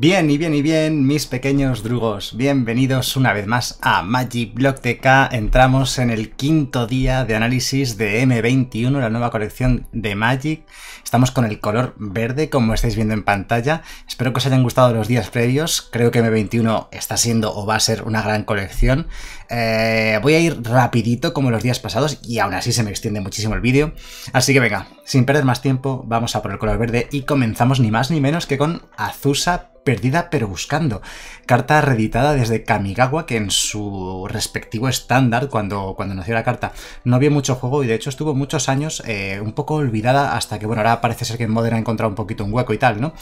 Bien y bien y bien, mis pequeños drugos, bienvenidos una vez más a Magic Block TK. Entramos en el quinto día de análisis de M21, la nueva colección de Magic, Estamos con el color verde, como estáis viendo en pantalla. Espero que os hayan gustado los días previos. Creo que M21 está siendo o va a ser una gran colección. Eh, voy a ir rapidito como los días pasados y aún así se me extiende muchísimo el vídeo. Así que venga, sin perder más tiempo, vamos a por el color verde y comenzamos ni más ni menos que con Azusa perdida pero buscando. Carta reeditada desde Kamigawa, que en su respectivo estándar, cuando, cuando nació la carta, no vio mucho juego y de hecho estuvo muchos años eh, un poco olvidada hasta que, bueno, ahora parece ser que en Modern ha encontrado un poquito un hueco y tal, ¿no?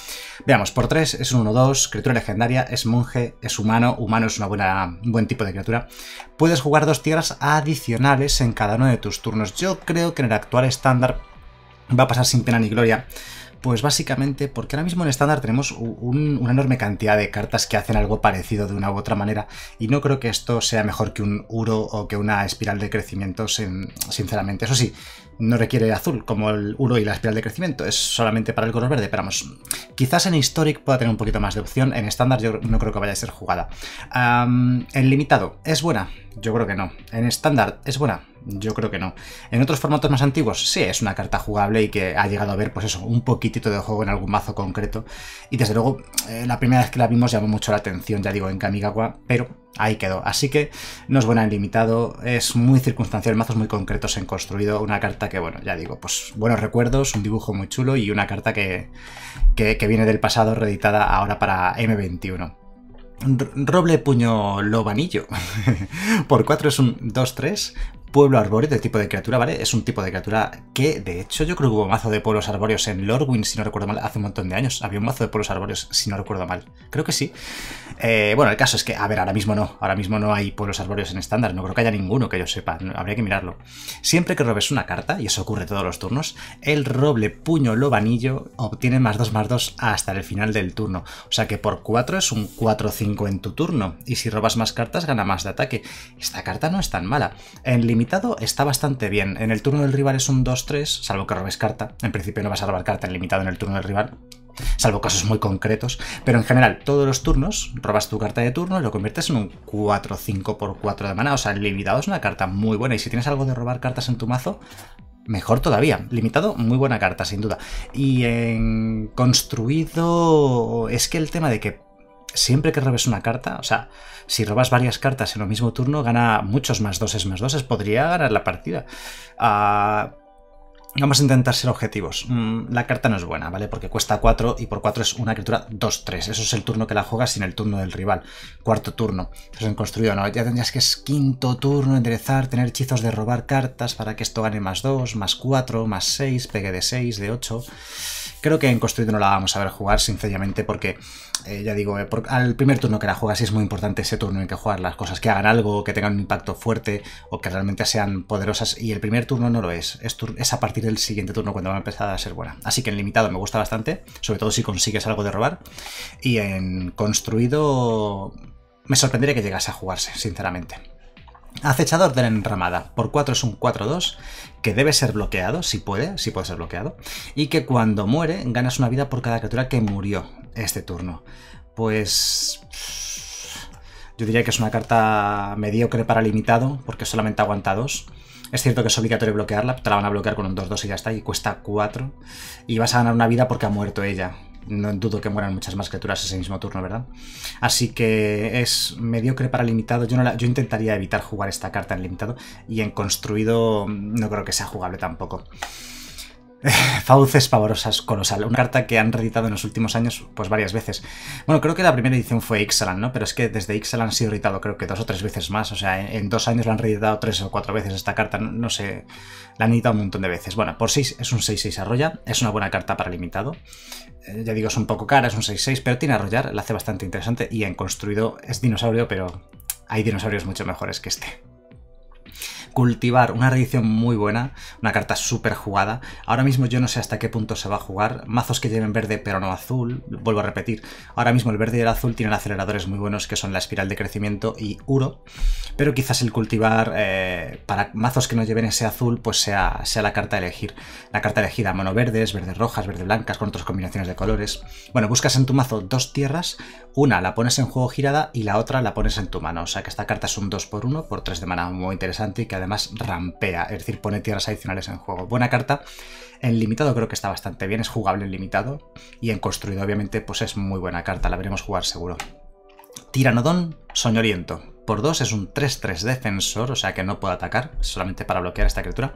Veamos, por 3 es un 1-2, criatura legendaria, es monje, es humano, humano es una buena, un buen tipo de criatura. Puedes jugar dos tierras adicionales en cada uno de tus turnos. Yo creo que en el actual estándar va a pasar sin pena ni gloria. Pues básicamente porque ahora mismo en estándar tenemos una enorme cantidad de cartas que hacen algo parecido de una u otra manera y no creo que esto sea mejor que un Uro o que una espiral de crecimiento, sinceramente. Eso sí, no requiere azul, como el uro y la espiral de crecimiento, es solamente para el color verde, pero vamos, quizás en Historic pueda tener un poquito más de opción, en estándar yo no creo que vaya a ser jugada. en limitado, ¿es buena? Yo creo que no. En estándar, ¿es buena? Yo creo que no. En otros formatos más antiguos, sí, es una carta jugable y que ha llegado a ver, pues eso, un poquitito de juego en algún mazo concreto. Y desde luego, eh, la primera vez que la vimos llamó mucho la atención, ya digo, en Kamigawa, pero ahí quedó. Así que no es buena en limitado, es muy circunstancial, mazos muy concretos en construido. Una carta que, bueno, ya digo, pues buenos recuerdos, un dibujo muy chulo y una carta que, que viene del pasado reeditada ahora para M21. Roble Puño Lobanillo. Por 4 es un 2-3 pueblo arbóreo, del tipo de criatura, ¿vale? Es un tipo de criatura que, de hecho, yo creo que hubo mazo de pueblos arbóreos en Lorwyn, si no recuerdo mal, hace un montón de años. Había un mazo de pueblos arbóreos, si no recuerdo mal. Creo que sí. Eh, bueno, el caso es que, a ver, ahora mismo no. Ahora mismo no hay pueblos arbóreos en estándar. No creo que haya ninguno que yo sepa. Habría que mirarlo. Siempre que robes una carta, y eso ocurre todos los turnos, el roble puño lobanillo obtiene más 2 más 2 hasta el final del turno. O sea que por 4 es un 4-5 en tu turno. Y si robas más cartas, gana más de ataque. Esta carta no es tan mala. En límite limitado está bastante bien. En el turno del rival es un 2-3, salvo que robes carta. En principio no vas a robar carta en limitado en el turno del rival, salvo casos muy concretos. Pero en general, todos los turnos robas tu carta de turno y lo conviertes en un 4-5 por 4 de mana. O sea, limitado es una carta muy buena. Y si tienes algo de robar cartas en tu mazo, mejor todavía. Limitado, muy buena carta, sin duda. Y en construido, es que el tema de que siempre que robes una carta, o sea, si robas varias cartas en el mismo turno, gana muchos más doses más doses, podría ganar la partida. Ah, vamos a intentar ser objetivos. Mm, la carta no es buena, ¿vale? Porque cuesta 4 y por 4 es una criatura 2-3. Eso es el turno que la juegas sin el turno del rival. Cuarto turno. Entonces en construido, ¿no? Ya tendrías que es quinto turno, enderezar, tener hechizos de robar cartas para que esto gane más 2, más 4, más 6, pegue de 6, de 8 creo que en construido no la vamos a ver jugar, sencillamente porque eh, ya digo, eh, al primer turno que la juegas es muy importante ese turno en que jugar las cosas que hagan algo, que tengan un impacto fuerte o que realmente sean poderosas. Y el primer turno no lo es, es, es a partir del siguiente turno cuando va a empezar a ser buena. Así que en limitado me gusta bastante, sobre todo si consigues algo de robar. Y en construido me sorprendería que llegase a jugarse, sinceramente. Acechador de la enramada. Por 4 es un 4-2 que debe ser bloqueado, si puede, si puede ser bloqueado. Y que cuando muere ganas una vida por cada criatura que murió este turno. Pues... Yo diría que es una carta mediocre para limitado, porque solamente aguanta dos. Es cierto que es obligatorio bloquearla, te la van a bloquear con un 2-2 y ya está, y cuesta 4. Y vas a ganar una vida porque ha muerto ella. No dudo que mueran muchas más criaturas ese mismo turno, ¿verdad? Así que es mediocre para limitado. Yo, no yo intentaría evitar jugar esta carta en limitado y en construido no creo que sea jugable tampoco. Fauces pavorosas, colosal. Una carta que han reeditado en los últimos años, pues varias veces. Bueno, creo que la primera edición fue Ixalan, ¿no? Pero es que desde Ixalan ha sido reeditado creo que dos o tres veces más. O sea, en, dos años la han reeditado tres o cuatro veces esta carta. No, sé, la han editado un montón de veces. Bueno, por 6 es un 6-6 arroya. Es una buena carta para limitado. Eh, ya digo, es un poco cara, es un 6-6, pero tiene arrollar, la hace bastante interesante. Y en construido es dinosaurio, pero hay dinosaurios mucho mejores que este cultivar una redición muy buena, una carta súper jugada. Ahora mismo yo no sé hasta qué punto se va a jugar. Mazos que lleven verde pero no azul, vuelvo a repetir. Ahora mismo el verde y el azul tienen aceleradores muy buenos que son la espiral de crecimiento y Uro, pero quizás el cultivar eh, para mazos que no lleven ese azul pues sea, sea la carta a elegir. La carta elegida, mono verdes, verdes rojas, verdes blancas, con otras combinaciones de colores. Bueno, buscas en tu mazo dos tierras, una la pones en juego girada y la otra la pones en tu mano. O sea que esta carta es un 2x1 por 3 de mana muy interesante y que además además rampea, es decir, pone tierras adicionales en juego. Buena carta. En limitado creo que está bastante bien, es jugable en limitado y en construido obviamente pues es muy buena carta, la veremos jugar seguro. Tiranodón Soñoriento. Por 2 es un 3-3 defensor, o sea que no puede atacar, solamente para bloquear a esta criatura.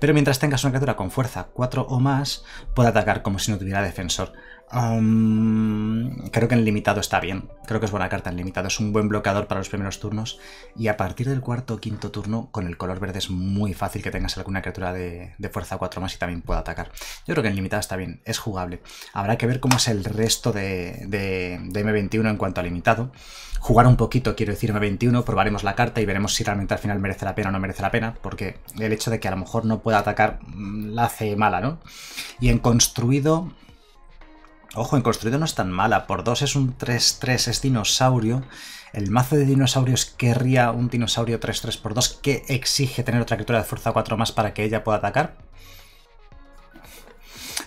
Pero mientras tengas una criatura con fuerza 4 o más, puede atacar como si no tuviera defensor creo que en limitado está bien. Creo que es buena carta en limitado. Es un buen bloqueador para los primeros turnos. Y a partir del cuarto o quinto turno, con el color verde es muy fácil que tengas alguna criatura de, fuerza 4 más y también pueda atacar. Yo creo que en limitado está bien. Es jugable. Habrá que ver cómo es el resto de, de, de M21 en cuanto a limitado. Jugar un poquito, quiero decir M21, probaremos la carta y veremos si realmente al final merece la pena o no merece la pena. Porque el hecho de que a lo mejor no pueda atacar mm, la hace mala, ¿no? Y en construido Ojo, en construido no es tan mala. Por 2 es un 3-3, es dinosaurio. El mazo de dinosaurios querría un dinosaurio 3-3 por 2 que exige tener otra criatura de fuerza 4 más para que ella pueda atacar.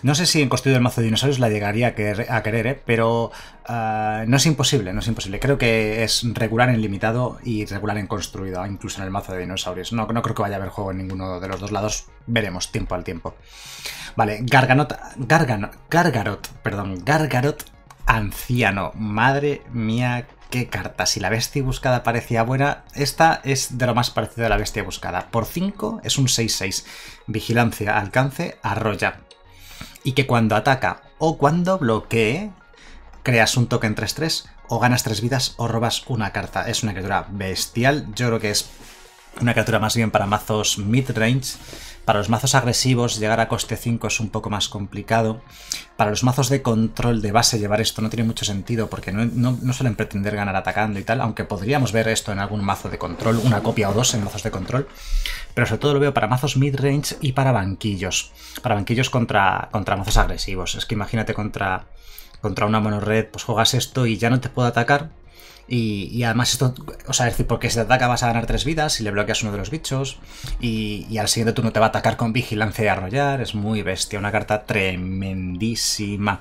No sé si en construido el mazo de dinosaurios la llegaría a querer, ¿eh? pero ah, no es imposible, no es imposible. Creo que es regular en limitado y regular en construido, incluso en el mazo de dinosaurios. No, no creo que vaya a haber juego en ninguno de los dos lados. Veremos tiempo al tiempo. Vale, Garganot, Gargan, Gargarot, perdón, Gargarot anciano. Madre mía, qué carta. Si la bestia buscada parecía buena, esta es de lo más parecido a la bestia buscada. Por 5 es un 6-6. Vigilancia, alcance, arrolla. Y que cuando ataca o cuando bloquee, creas un token 3-3 o ganas 3 vidas o robas una carta. Es una criatura bestial. Yo creo que es una criatura más bien para mazos mid-range para los mazos agresivos llegar a coste 5 es un poco más complicado. Para los mazos de control de base llevar esto no tiene mucho sentido porque no, suelen pretender ganar atacando y tal, aunque podríamos ver esto en algún mazo de control, una copia o dos en mazos de control. Pero sobre todo lo veo para mazos mid-range y para banquillos. Para banquillos contra, contra mazos agresivos. Es que imagínate contra, contra una red pues juegas esto y ya no te puedo atacar y, además esto, o sea, es decir, porque si te ataca vas a ganar tres vidas si le bloqueas uno de los bichos. Y, al siguiente turno te va a atacar con vigilancia y arrollar. Es muy bestia, una carta tremendísima.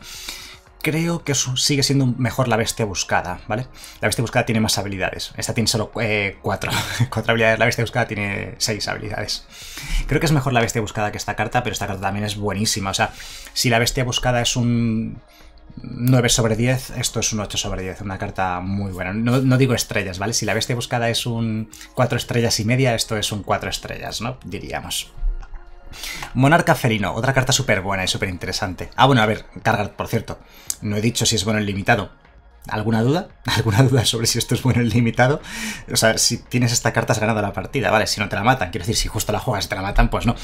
Creo que sigue siendo mejor la bestia buscada, ¿vale? La bestia buscada tiene más habilidades. Esta tiene solo eh, cuatro. cuatro habilidades. La bestia buscada tiene seis habilidades. Creo que es mejor la bestia buscada que esta carta, pero esta carta también es buenísima. O sea, si la bestia buscada es un 9 sobre 10, esto es un 8 sobre 10, una carta muy buena. No, digo estrellas, ¿vale? Si la bestia buscada es un 4 estrellas y media, esto es un 4 estrellas, ¿no? Diríamos. Monarca Felino, otra carta súper buena y súper interesante. Ah, bueno, a ver, Cargar, por cierto. No he dicho si es bueno el limitado alguna duda, alguna duda sobre si esto es bueno en limitado. O sea, si tienes esta carta has ganado la partida, ¿vale? Si no te la matan, quiero decir, si justo la juegas y te la matan, pues no.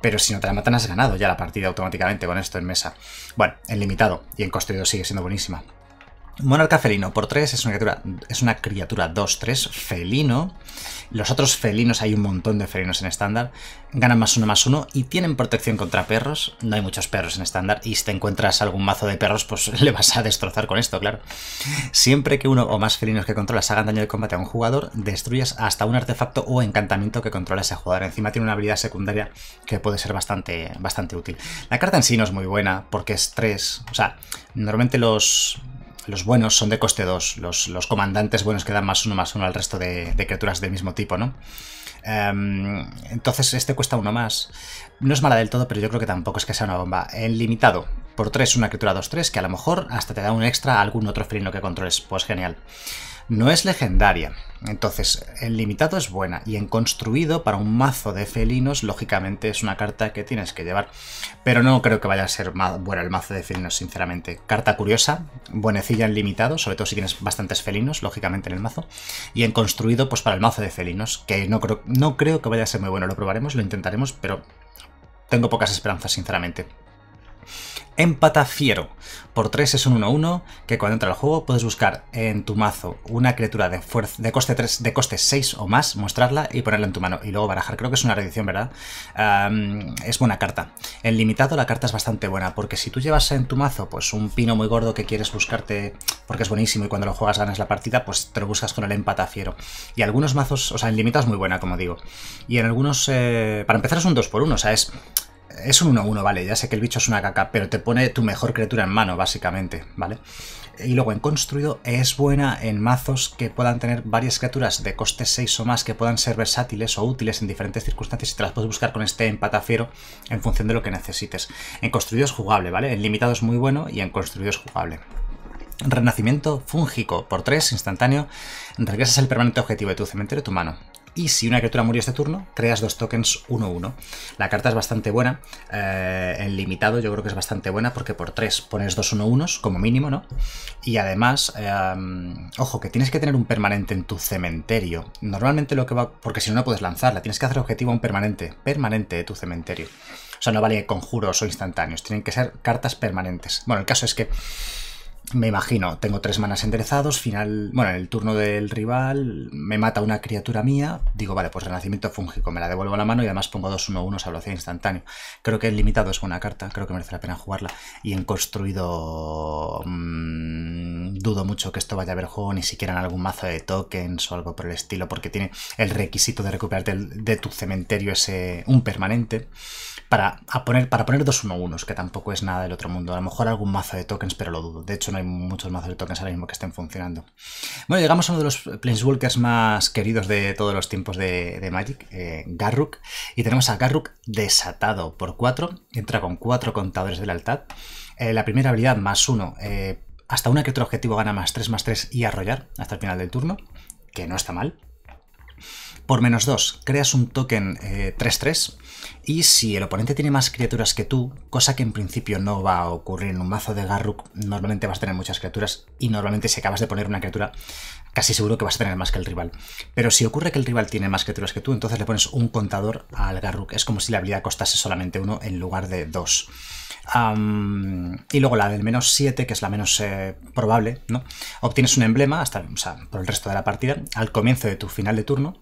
Pero si no te la matan has ganado ya la partida automáticamente con esto en mesa. Bueno, en limitado y en construido sigue siendo buenísima. Monarca felino por 3 es una criatura, es una criatura 2-3 felino. Los otros felinos, hay un montón de felinos en estándar, ganan más uno más uno y tienen protección contra perros. No hay muchos perros en estándar y si te encuentras algún mazo de perros, pues le vas a destrozar con esto, claro. Siempre que uno o más felinos que controlas hagan daño de combate a un jugador, destruyas hasta un artefacto o encantamiento que controla ese jugador. Encima tiene una habilidad secundaria que puede ser bastante, bastante útil. La carta en sí no es muy buena porque es 3. O sea, normalmente los los buenos son de coste 2. Los, comandantes buenos que dan más uno más uno al resto de, criaturas del mismo tipo, ¿no? Em, entonces este cuesta uno más. No es mala del todo, pero yo creo que tampoco es que sea una bomba. En limitado, por 3 una criatura 2-3 que a lo mejor hasta te da un extra a algún otro freno que controles. Pues genial no es legendaria. Entonces, en limitado es buena y en construido para un mazo de felinos, lógicamente es una carta que tienes que llevar. Pero no creo que vaya a ser buena el mazo de felinos, sinceramente. Carta curiosa, buenecilla en limitado, sobre todo si tienes bastantes felinos, lógicamente en el mazo. Y en construido, pues para el mazo de felinos, que no creo, no creo que vaya a ser muy bueno. Lo probaremos, lo intentaremos, pero tengo pocas esperanzas, sinceramente. Empata Fiero, Por 3 es un 1-1 que cuando entra al juego puedes buscar en tu mazo una criatura de, de coste 3, de coste 6 o más, mostrarla y ponerla en tu mano y luego barajar. Creo que es una reedición, ¿verdad? es buena carta. En limitado la carta es bastante buena porque si tú llevas en tu mazo pues un pino muy gordo que quieres buscarte porque es buenísimo y cuando lo juegas ganas la partida, pues te lo buscas con el Empata Fiero. Y algunos mazos, o sea, en limitado es muy buena, como digo. Y en algunos, eh, para empezar es un 2x1, o sea, es es un 1-1, vale, ya sé que el bicho es una caca, pero te pone tu mejor criatura en mano, básicamente, ¿vale? Y luego en construido es buena en mazos que puedan tener varias criaturas de coste 6 o más que puedan ser versátiles o útiles en diferentes circunstancias y te las puedes buscar con este empatafiero en función de lo que necesites. En construido es jugable, ¿vale? En limitado es muy bueno y en construido es jugable. Renacimiento fúngico por 3, instantáneo. Regresas el permanente objetivo de tu cementerio a tu mano. Y si una criatura murió este turno, creas dos tokens 1-1. La carta es bastante buena. Eh, en limitado yo creo que es bastante buena porque por 3 pones 2 1 1 como mínimo, ¿no? Y además, em, ojo, que tienes que tener un permanente en tu cementerio. Normalmente lo que va... Porque si no, no puedes lanzarla. Tienes que hacer objetivo a un permanente. Permanente de tu cementerio. O sea, no vale conjuros o instantáneos. Tienen que ser cartas permanentes. Bueno, el caso es que me imagino, tengo tres manas enderezados, final, bueno, en el turno del rival me mata una criatura mía, digo, vale, pues renacimiento fúngico, me la devuelvo a la mano y además pongo 2-1-1 salvación instantáneo. Creo que el limitado es buena carta, creo que merece la pena jugarla. Y en construido... Mm, dudo mucho que esto vaya a haber juego ni siquiera en algún mazo de tokens o algo por el estilo, porque tiene el requisito de recuperar de, tu cementerio ese un permanente para poner para poner dos uno unos, que tampoco es nada del otro mundo. A lo mejor algún mazo de tokens, pero lo dudo. De hecho, no hay muchos mazos de tokens ahora mismo que estén funcionando. Bueno, llegamos a uno de los Planeswalkers más queridos de todos los tiempos de, Magic, eh, Garruk, y tenemos a Garruk desatado por 4, entra con 4 contadores de lealtad. Eh, la primera habilidad más 1, hasta una criatura objetivo gana más 3 más 3 y arrollar hasta el final del turno, que no está mal. Por menos 2, creas un token 3-3 eh, y si el oponente tiene más criaturas que tú, cosa que en principio no va a ocurrir en un mazo de Garruk, normalmente vas a tener muchas criaturas y normalmente si acabas de poner una criatura, casi seguro que vas a tener más que el rival. Pero si ocurre que el rival tiene más criaturas que tú, entonces le pones un contador al Garruk. Es como si la habilidad costase solamente uno en lugar de dos y luego la del menos 7, que es la menos eh, probable, ¿no? Obtienes un emblema, hasta o sea, por el resto de la partida, al comienzo de tu final de turno.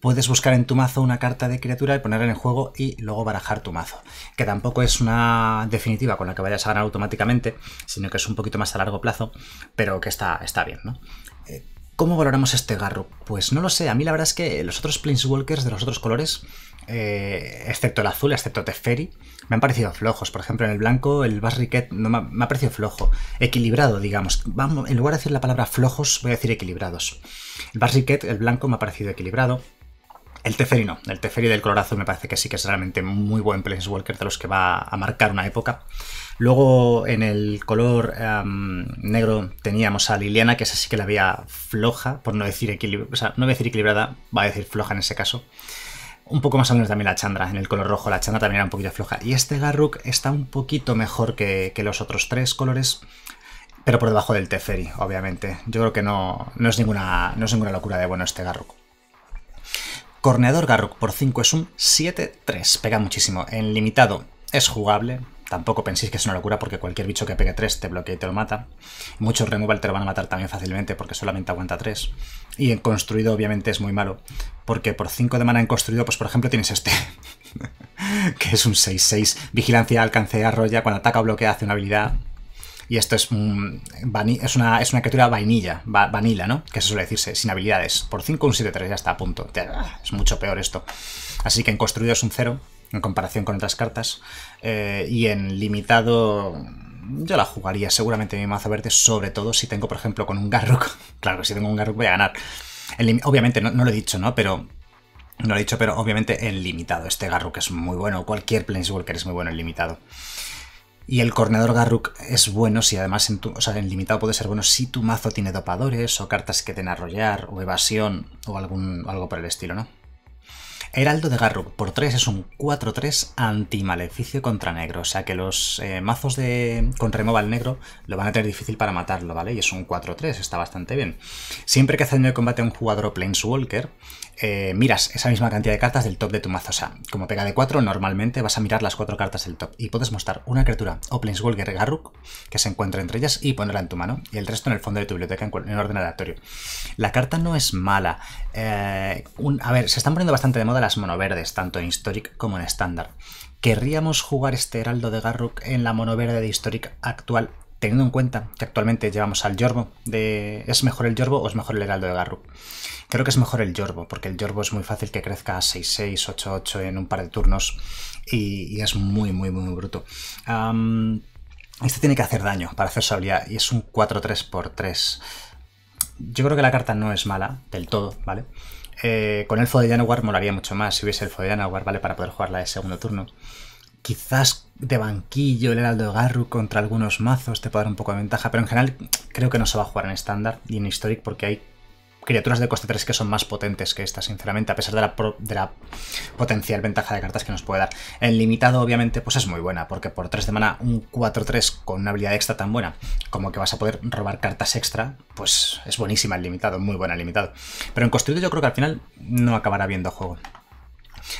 Puedes buscar en tu mazo una carta de criatura y ponerla en juego y luego barajar tu mazo. Que tampoco es una definitiva con la que vayas a ganar automáticamente, sino que es un poquito más a largo plazo, pero que está, está bien, ¿no? Eh, ¿Cómo valoramos este garro? Pues no lo sé, a mí la verdad es que los otros Planeswalkers de los otros colores eh, excepto el azul, excepto Teferi, me han parecido flojos. Por ejemplo, en el blanco, el Basriquet no me ha, parecido flojo. Equilibrado, digamos. Vamos, en lugar de decir la palabra flojos, voy a decir equilibrados. El Basriquet, el blanco, me ha parecido equilibrado. El Teferi no. El Teferi del color azul me parece que sí que es realmente muy buen Planeswalker de los que va a marcar una época. Luego en el color negro teníamos a Liliana, que esa sí que la había floja, por no decir equilibrada. O sea, no voy a decir equilibrada, va a decir floja en ese caso. Un poco más o menos también la Chandra, en el color rojo la Chandra también era un poquito floja. Y este Garruk está un poquito mejor que, los otros tres colores, pero por debajo del Teferi, obviamente. Yo creo que no, no, es, ninguna, no es ninguna locura de bueno este Garruk. Corneador Garruk por 5 es un 7-3, pega muchísimo. En limitado es jugable, Tampoco penséis que es una locura porque cualquier bicho que pegue 3 te bloquea y te lo mata. Muchos removal te lo van a matar también fácilmente porque solamente aguanta 3. Y en construido obviamente es muy malo. Porque por 5 de mana en construido, pues por ejemplo tienes este. que es un 6-6. Vigilancia, alcance, arrolla. Cuando ataca o bloquea hace una habilidad. Y esto es, es, una, es una criatura vainilla, vanilla, ¿no? Que se suele decirse, sin habilidades. Por 5 un 7-3, ya está a punto. Ah, es mucho peor esto. Así que en construido es un 0 en comparación con otras cartas. Eh, y en limitado yo la jugaría seguramente en mi mazo verde, sobre todo si tengo, por ejemplo, con un Garruk. claro, si tengo un Garruk voy a ganar. obviamente, no, lo he dicho, ¿no? Pero... No lo he dicho, pero obviamente en limitado. Este Garruk es muy bueno. Cualquier Planeswalker es muy bueno en limitado. Y el corneador Garruk es bueno si además en, o sea, en limitado puede ser bueno si tu mazo tiene dopadores o cartas que te arrollar o evasión o algún, algo por el estilo, ¿no? Heraldo de Garruk por 3 es un 4-3 anti-maleficio contra negro. O sea que los eh, mazos de con removal negro lo van a tener difícil para matarlo, ¿vale? Y es un 4-3, está bastante bien. Siempre que hace el combate a un jugador Planeswalker, eh, miras esa misma cantidad de cartas del top de tu mazo. O sea, como pega de 4, normalmente vas a mirar las 4 cartas del top y puedes mostrar una criatura o Planeswalker Garruk que se encuentra entre ellas y ponerla en tu mano y el resto en el fondo de tu biblioteca en, orden aleatorio. La carta no es mala. Eh, a ver, se están poniendo bastante de moda las monoverdes, tanto en Historic como en estándar. ¿Querríamos jugar este Heraldo de Garruk en la monoverde de Historic actual? teniendo en cuenta que actualmente llevamos al Yorbo de ¿es mejor el Yorbo o es mejor el Heraldo de garro? Creo que es mejor el Yorbo, porque el Yorbo es muy fácil que crezca a 6-6, 8-8 en un par de turnos y, es muy, muy, muy bruto. este tiene que hacer daño para hacer su habilidad y es un 4-3 por 3. Yo creo que la carta no es mala del todo, ¿vale? Eh, con el de guard molaría mucho más si hubiese el de guard, ¿vale? Para poder jugarla de segundo turno. Quizás de banquillo el Heraldo de contra algunos mazos te puede dar un poco de ventaja, pero en general creo que no se va a jugar en estándar y en Historic porque hay criaturas de coste 3 que son más potentes que estas, sinceramente, a pesar de la, potencial ventaja de cartas que nos puede dar. En limitado, obviamente, pues es muy buena, porque por 3 de mana, un 4-3 con una habilidad extra tan buena como que vas a poder robar cartas extra, pues es buenísima el limitado, muy buena el limitado. Pero en construido yo creo que al final no acabará viendo juego.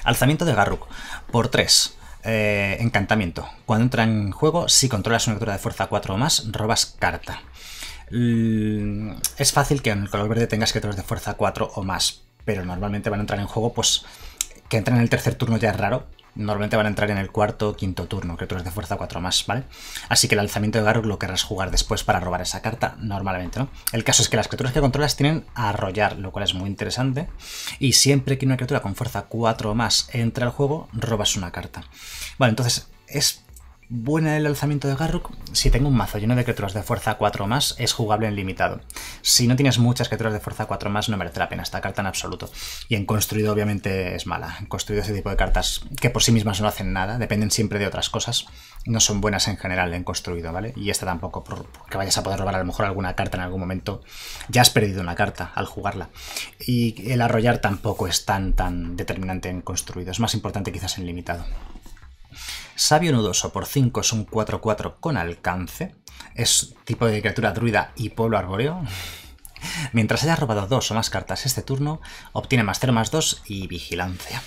Alzamiento de Garruk, por 3. Eh, encantamiento. Cuando entra en juego, si controlas una criatura de fuerza 4 o más, robas carta. Mm, es fácil que en el color verde tengas criaturas de fuerza 4 o más, pero normalmente van a entrar en juego, pues que entran en el tercer turno ya es raro, Normalmente van a entrar en el cuarto o quinto turno, criaturas de fuerza 4 más, ¿vale? Así que el alzamiento de Garruk lo querrás jugar después para robar esa carta, normalmente, ¿no? El caso es que las criaturas que controlas tienen a arrollar, lo cual es muy interesante. Y siempre que una criatura con fuerza 4 más entra al juego, robas una carta. Vale, entonces es buena el alzamiento de Garruk? Si tengo un mazo lleno de criaturas de fuerza 4 más, es jugable en limitado. Si no tienes muchas criaturas de fuerza 4 más, no merece la pena esta carta en absoluto. Y en construido, obviamente, es mala. En construido, ese tipo de cartas que por sí mismas no hacen nada, dependen siempre de otras cosas, no son buenas en general en construido, ¿vale? Y esta tampoco, que vayas a poder robar a lo mejor alguna carta en algún momento, ya has perdido una carta al jugarla. Y el arrollar tampoco es tan, tan determinante en construido, es más importante quizás en limitado. Sabio Nudoso por 5 es un 4-4 con alcance. Es tipo de criatura druida y pueblo arbóreo. Mientras haya robado dos o más cartas este turno, obtiene más 0 más 2 y vigilancia.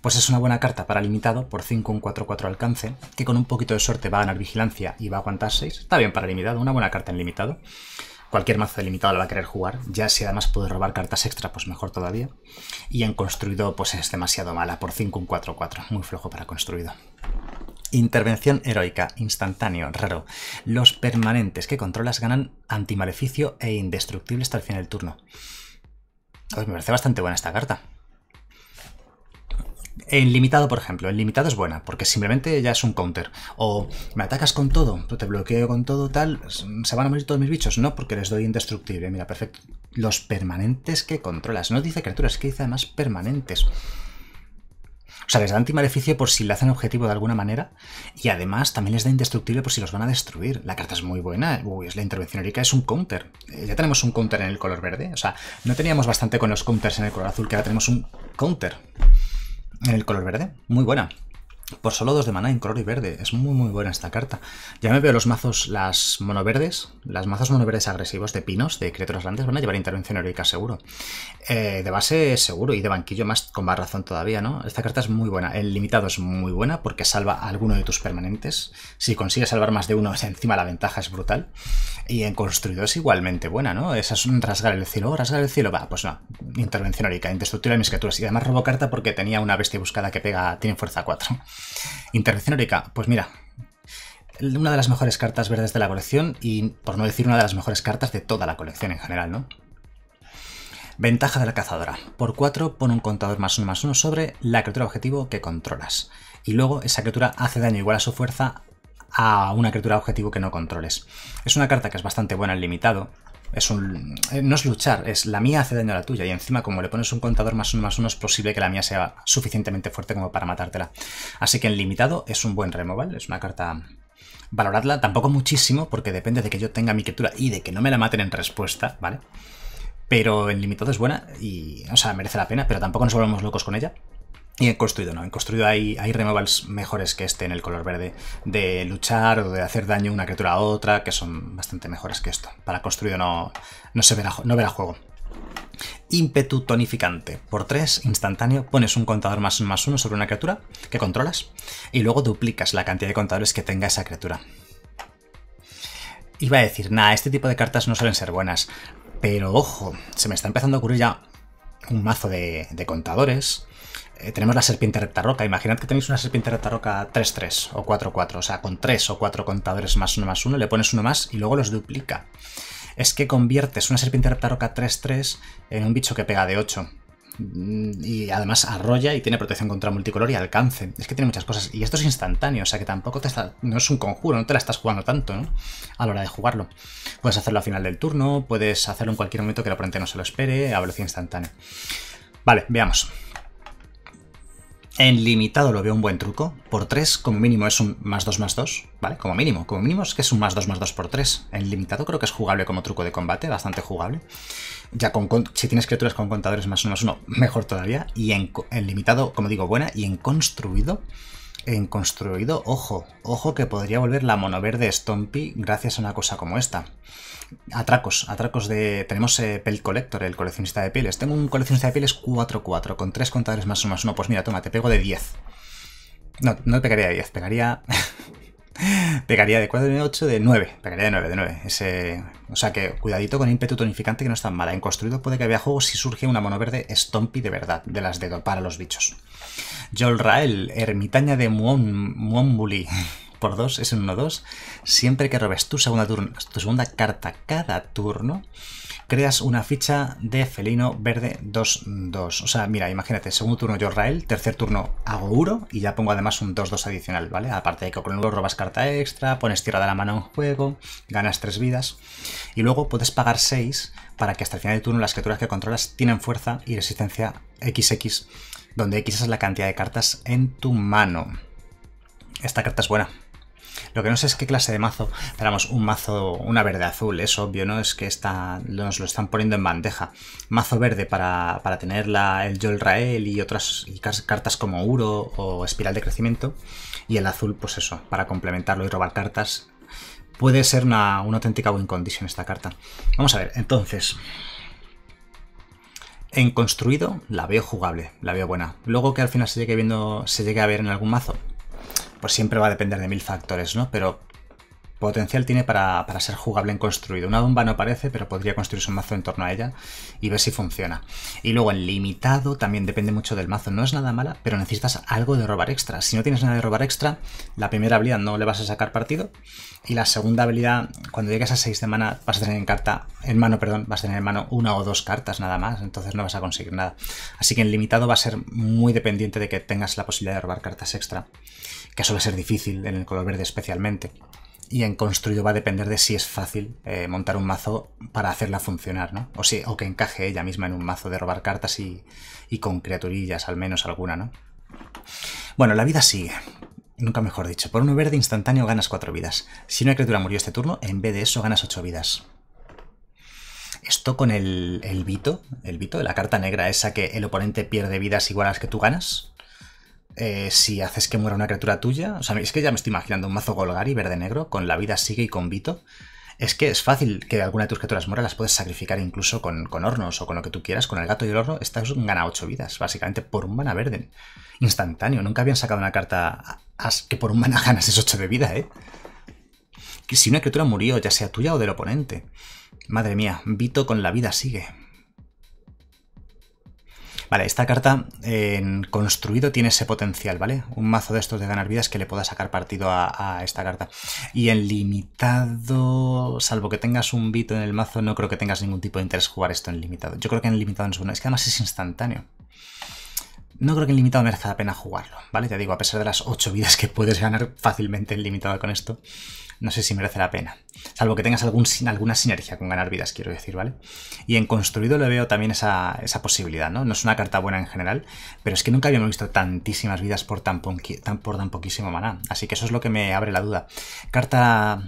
Pues es una buena carta para limitado por 5 un 4-4 alcance, que con un poquito de suerte va a ganar vigilancia y va a aguantar 6. Está bien para limitado, una buena carta en limitado cualquier mazo delimitado la va a querer jugar. Ya si además puede robar cartas extra, pues mejor todavía. Y en construido, pues es demasiado mala. Por 5 un 4-4. Muy flojo para construido. Intervención heroica, instantáneo, raro. Los permanentes que controlas ganan antimaleficio e indestructible hasta el final del turno. Pues me parece bastante buena esta carta. En limitado, por ejemplo, en limitado es buena, porque simplemente ya es un counter. O me atacas con todo, te bloqueo con todo, tal, se van a morir todos mis bichos. No, porque les doy indestructible. Mira, perfecto. Los permanentes que controlas. No dice criaturas, es que dice además permanentes. O sea, les da antimaleficio por si le hacen objetivo de alguna manera. Y además también les da indestructible por si los van a destruir. La carta es muy buena. Uy, es la intervención erica, es un counter. Eh, ya tenemos un counter en el color verde. O sea, no teníamos bastante con los counters en el color azul, que ahora tenemos un counter en el color verde. Muy buena. Por pues solo dos de maná en color y verde. Es muy muy buena esta carta. Ya me veo los mazos, las mono verdes las mazos mono verdes agresivos de pinos, de criaturas grandes, van a llevar intervención heroica seguro. Eh, de base seguro y de banquillo más con más razón todavía, ¿no? Esta carta es muy buena. El limitado es muy buena porque salva a alguno de tus permanentes. Si consigues salvar más de uno, encima la ventaja es brutal. Y en construido es igualmente buena, ¿no? Esa es un rasgar el cielo, oh, rasgar el cielo, va, pues no. Intervención heroica, indestructible de mis criaturas. Y además robo carta porque tenía una bestia buscada que pega, tiene fuerza 4. Intervención Eureka. Pues mira, una de las mejores cartas verdes de la colección y, por no decir, una de las mejores cartas de toda la colección en general, ¿no? Ventaja de la cazadora. Por 4 pone un contador más 1 más 1 sobre la criatura objetivo que controlas. Y luego esa criatura hace daño igual a su fuerza a una criatura objetivo que no controles. Es una carta que es bastante buena en limitado, es un, eh, no es luchar, es la mía hace daño a la tuya. Y encima, como le pones un contador más uno más uno, es posible que la mía sea suficientemente fuerte como para matártela. Así que en limitado es un buen removal, es una carta... Valoradla, tampoco muchísimo, porque depende de que yo tenga mi criatura y de que no me la maten en respuesta, ¿vale? Pero en limitado es buena y, o sea, merece la pena, pero tampoco nos volvemos locos con ella. Y en construido, ¿no? En construido hay, hay removals mejores que este en el color verde, de luchar o de hacer daño una criatura a otra, que son bastante mejores que esto. Para construido no, no se verá, no verá juego. Ímpetu tonificante. Por 3, instantáneo, pones un contador más 1 más uno sobre una criatura que controlas y luego duplicas la cantidad de contadores que tenga esa criatura. Iba a decir, nada, este tipo de cartas no suelen ser buenas, pero ojo, se me está empezando a ocurrir ya un mazo de, de contadores eh, tenemos la serpiente reptarroca. Imaginad que tenéis una serpiente reptarroca 3-3 o 4-4, o sea, con 3 o 4 contadores más uno más uno, le pones uno más y luego los duplica. Es que conviertes una serpiente reptarroca 3-3 en un bicho que pega de 8. Mm, y además arrolla y tiene protección contra multicolor y alcance. Es que tiene muchas cosas. Y esto es instantáneo, o sea que tampoco te está, no es un conjuro, no te la estás jugando tanto, ¿no? A la hora de jugarlo. Puedes hacerlo al final del turno, puedes hacerlo en cualquier momento que el oponente no se lo espere, a velocidad instantánea. Vale, veamos. En limitado lo veo un buen truco. Por 3 como mínimo es un más 2 más 2, ¿vale? Como mínimo, como mínimo es que es un más 2 más 2 por 3. En limitado creo que es jugable como truco de combate, bastante jugable. Ya con, si tienes criaturas con contadores más 1 más 1, mejor todavía. Y en, en limitado, como digo, buena. Y en construido, en construido, ojo, ojo que podría volver la mono verde Stompy gracias a una cosa como esta. Atracos, atracos de... Tenemos eh, Collector, el coleccionista de pieles. Tengo un coleccionista de pieles 4-4, con 3 contadores más o más no, Pues mira, toma, te pego de 10. No, no te pegaría de 10, pegaría... pegaría de 4 de 8, de 9. Pegaría de 9, de 9. Ese... O sea que cuidadito con ímpetu tonificante que no es tan mala. En construido puede que haya juego si surge una mono verde Stompy de verdad, de las de para los bichos. Jolrael, ermitaña de Muon, por 2 es un 1-2. Siempre que robes tu segunda, carta cada turno, creas una ficha de felino verde 2-2. O sea, mira, imagínate, segundo turno yo Rael, tercer turno hago Uro y ya pongo además un 2-2 adicional, ¿vale? Aparte de que con Uro robas carta extra, pones tierra de la mano en juego, ganas 3 vidas y luego puedes pagar 6 para que hasta el final del turno las criaturas que controlas tienen fuerza y resistencia XX, donde X es la cantidad de cartas en tu mano. Esta carta es buena. Lo que no sé es qué clase de mazo. tenemos un mazo, una verde azul, es obvio, ¿no? Es que está, nos lo están poniendo en bandeja. Mazo verde para, para tener la, el Yolrael y otras cartas como Uro o Espiral de Crecimiento. Y el azul, pues eso, para complementarlo y robar cartas. Puede ser una, auténtica win condition esta carta. Vamos a ver, entonces. En construido la veo jugable, la veo buena. Luego que al final se llegue viendo, se llegue a ver en algún mazo, pues siempre va a depender de mil factores, ¿no? Pero potencial tiene para, ser jugable en construido. Una bomba no parece, pero podría construirse un mazo en torno a ella y ver si funciona. Y luego en limitado también depende mucho del mazo. No es nada mala, pero necesitas algo de robar extra. Si no tienes nada de robar extra, la primera habilidad no le vas a sacar partido. Y la segunda habilidad, cuando llegues a 6 de mana, vas a tener en carta, en mano, perdón, vas a tener en mano una o dos cartas nada más, entonces no vas a conseguir nada. Así que el limitado va a ser muy dependiente de que tengas la posibilidad de robar cartas extra que suele ser difícil en el color verde especialmente. Y en construido va a depender de si es fácil eh, montar un mazo para hacerla funcionar, ¿no? O, si, o que encaje ella misma en un mazo de robar cartas y, con criaturillas, al menos alguna, ¿no? Bueno, la vida sigue. Nunca mejor dicho. Por uno verde instantáneo ganas 4 vidas. Si una criatura murió este turno, en vez de eso ganas 8 vidas. Esto con el, el Vito, el Vito, la carta negra esa que el oponente pierde vidas igual a las que tú ganas. Eh, si haces que muera una criatura tuya. O sea, es que ya me estoy imaginando un mazo Golgari verde-negro con la vida sigue y con Vito. Es que es fácil que alguna de tus criaturas muera, las puedes sacrificar incluso con, hornos o con lo que tú quieras. Con el gato y el horno, estás gana 8 vidas, básicamente, por un mana verde. Instantáneo. Nunca habían sacado una carta que por un mana ganas es 8 de vida, ¿eh? Que si una criatura murió, ya sea tuya o del oponente. Madre mía, Vito con la vida sigue. Vale, esta carta en construido tiene ese potencial, ¿vale? Un mazo de estos de ganar vidas que le pueda sacar partido a, esta carta. Y en limitado, salvo que tengas un bito en el mazo, no creo que tengas ningún tipo de interés jugar esto en limitado. Yo creo que en limitado no es bueno, Es que además es instantáneo. No creo que en limitado merezca la pena jugarlo, ¿vale? Te digo, a pesar de las 8 vidas que puedes ganar fácilmente en limitado con esto, no sé si merece la pena. Salvo que tengas algún, alguna sinergia con ganar vidas, quiero decir, ¿vale? Y en construido le veo también esa, posibilidad, ¿no? No es una carta buena en general, pero es que nunca habíamos visto tantísimas vidas por tan, por tan poquísimo maná. Así que eso es lo que me abre la duda. Carta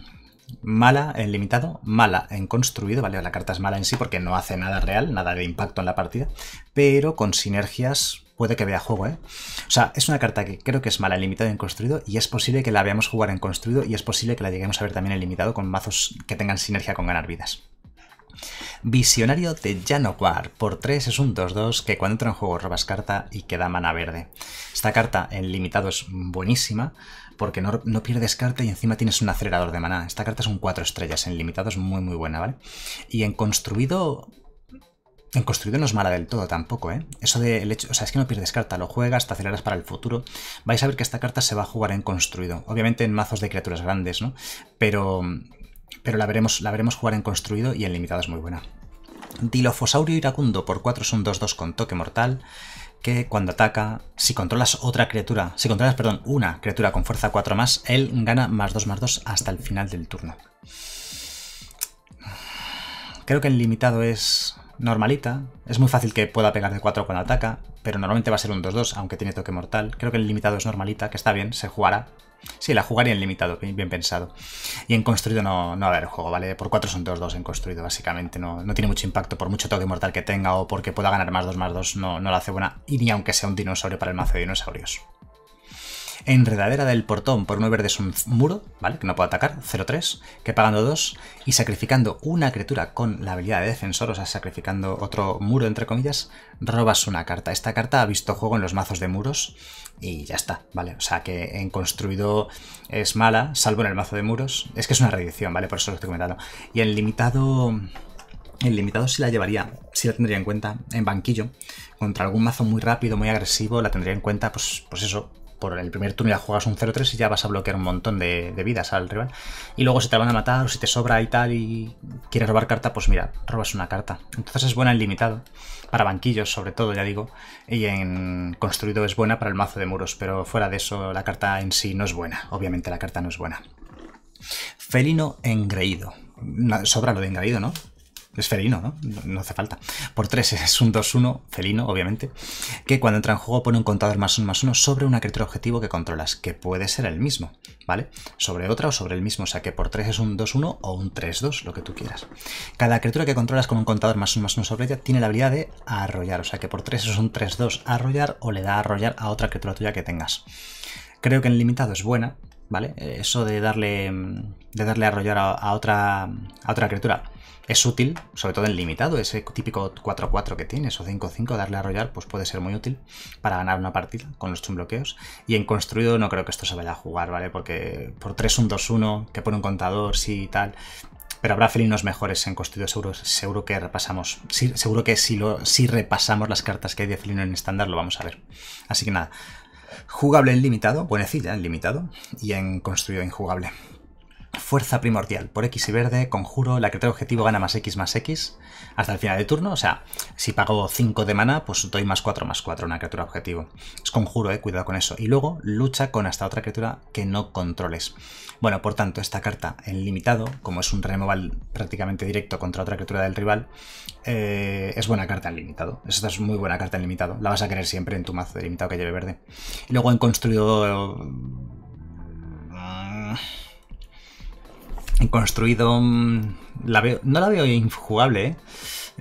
mala en limitado, mala en construido, ¿vale? La carta es mala en sí porque no hace nada real, nada de impacto en la partida, pero con sinergias puede que vea juego, ¿eh? O sea, es una carta que creo que es mala en limitado y en construido, y es posible que la veamos jugar en construido, y es posible que la lleguemos a ver también en limitado con mazos que tengan sinergia con ganar vidas. Visionario de Janowar por 3 es un 2-2 que cuando entra en juego robas carta y queda mana verde. Esta carta en limitado es buenísima porque no, no, pierdes carta y encima tienes un acelerador de mana. Esta carta es un 4 estrellas en limitado, es muy muy buena, ¿vale? Y en construido en construido no es mala del todo tampoco, ¿eh? Eso del hecho, o sea, es que no pierdes carta, lo juegas, te aceleras para el futuro. Vais a ver que esta carta se va a jugar en construido, obviamente en mazos de criaturas grandes, ¿no? Pero, pero la, veremos, la veremos jugar en construido y en limitado es muy buena. Dilophosaurio Iracundo por 4 es un 2-2 con toque mortal que cuando ataca, si controlas otra criatura, si controlas, perdón, una criatura con fuerza 4 más, él gana más 2 más 2 hasta el final del turno. Creo que el limitado es normalita. Es muy fácil que pueda pegar de 4 con ataca, pero normalmente va a ser un 2-2, aunque tiene toque mortal. Creo que el limitado es normalita, que está bien, se jugará. Sí, la jugaría en limitado, bien, pensado. Y en construido no, va a haber juego, ¿vale? Por 4 son 2-2 en construido, básicamente. No, no, tiene mucho impacto, por mucho toque mortal que tenga o porque pueda ganar más 2 más 2, no, no la hace buena. Y ni aunque sea un dinosaurio para el mazo de dinosaurios. Enredadera del portón por no verde es un muro, ¿vale? Que no puedo atacar, 0-3, que pagando 2 y sacrificando una criatura con la habilidad de defensor, o sea, sacrificando otro muro, entre comillas, robas una carta. Esta carta ha visto juego en los mazos de muros y ya está, ¿vale? O sea, que en construido es mala, salvo en el mazo de muros. Es que es una reedición, ¿vale? Por eso lo estoy comentando. Y en limitado... El limitado sí la llevaría, sí la tendría en cuenta en banquillo. Contra algún mazo muy rápido, muy agresivo, la tendría en cuenta, pues, pues eso, por el primer turno ya juegas un 0-3 y ya vas a bloquear un montón de, de, vidas al rival. Y luego si te van a matar o si te sobra y tal y quieres robar carta, pues mira, robas una carta. Entonces es buena en limitado, para banquillos sobre todo, ya digo, y en construido es buena para el mazo de muros, pero fuera de eso la carta en sí no es buena, obviamente la carta no es buena. Felino engreído. Sobra lo de engreído, ¿no? es felino, ¿no? ¿no? hace falta. Por 3 es un 2-1, felino, obviamente, que cuando entra en juego pone un contador más 1 más 1 sobre una criatura objetivo que controlas, que puede ser el mismo, ¿vale? Sobre otra o sobre el mismo, o sea que por 3 es un 2-1 o un 3-2, lo que tú quieras. Cada criatura que controlas con un contador más 1 más 1 sobre ella tiene la habilidad de arrollar, o sea que por 3 es un 3-2 arrollar o le da a arrollar a otra criatura tuya que tengas. Creo que en limitado es buena, ¿vale? Eh, eso de darle, mm, de darle arrollar a, otra, a otra criatura es útil, sobre todo en limitado, ese típico 4-4 que tienes o 5-5, darle a arrollar, pues puede ser muy útil para ganar una partida con los chumbloqueos. Y en construido no creo que esto se vaya a jugar, ¿vale? Porque por 3-1-2-1, que pone un contador, sí y tal. Pero habrá felinos mejores en construido, seguro, que repasamos. seguro que si, lo, si repasamos las cartas que hay de felino en estándar, lo vamos a ver. Así que nada, jugable en limitado, buenecilla en limitado, y en construido injugable Fuerza primordial. Por X y verde, conjuro, la criatura objetivo gana más X más X hasta el final de turno. O sea, si pago 5 de mana, pues doy más 4 más 4 a una criatura objetivo. Es conjuro, eh, cuidado con eso. Y luego lucha con hasta otra criatura que no controles. Bueno, por tanto, esta carta en limitado, como es un removal prácticamente directo contra otra criatura del rival, eh, es buena carta en limitado. Esta es muy buena carta en limitado. La vas a querer siempre en tu mazo de limitado que lleve verde. Y luego en construido construido. Mm, la no la veo injugable, ¿eh?